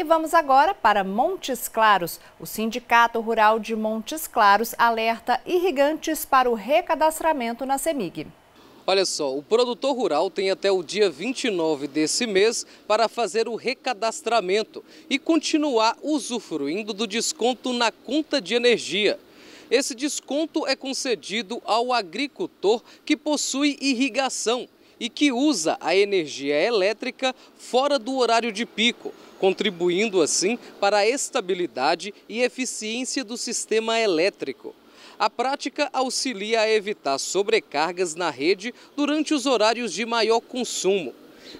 E vamos agora para Montes Claros. O Sindicato Rural de Montes Claros alerta irrigantes para o recadastramento na CEMIG. Olha só, o produtor rural tem até o dia 29 desse mês para fazer o recadastramento e continuar usufruindo do desconto na conta de energia. Esse desconto é concedido ao agricultor que possui irrigação e que usa a energia elétrica fora do horário de pico, contribuindo assim para a estabilidade e eficiência do sistema elétrico. A prática auxilia a evitar sobrecargas na rede durante os horários de maior consumo.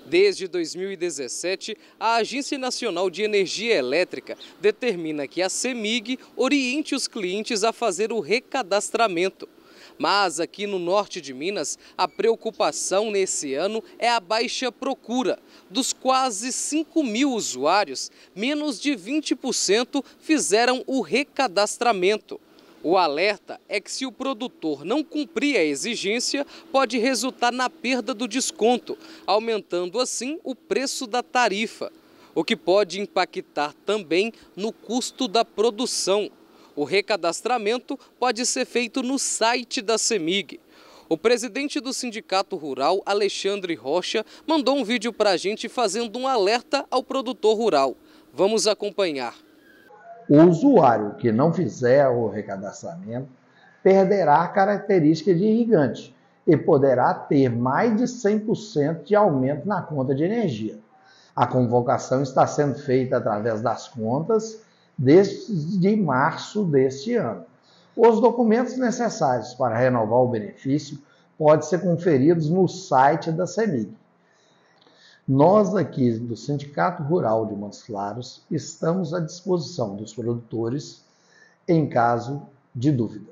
Desde 2017, a Agência Nacional de Energia Elétrica determina que a CEMIG oriente os clientes a fazer o recadastramento. Mas aqui no norte de Minas, a preocupação nesse ano é a baixa procura. Dos quase 5 mil usuários, menos de 20% fizeram o recadastramento. O alerta é que se o produtor não cumprir a exigência, pode resultar na perda do desconto, aumentando assim o preço da tarifa, o que pode impactar também no custo da produção. O recadastramento pode ser feito no site da CEMIG. O presidente do Sindicato Rural, Alexandre Rocha, mandou um vídeo para a gente fazendo um alerta ao produtor rural. Vamos acompanhar. O usuário que não fizer o recadastramento perderá a característica de irrigante e poderá ter mais de 100% de aumento na conta de energia. A convocação está sendo feita através das contas desde março deste ano. Os documentos necessários para renovar o benefício podem ser conferidos no site da CEMIG. Nós aqui do Sindicato Rural de Montes Claros estamos à disposição dos produtores em caso de dúvida.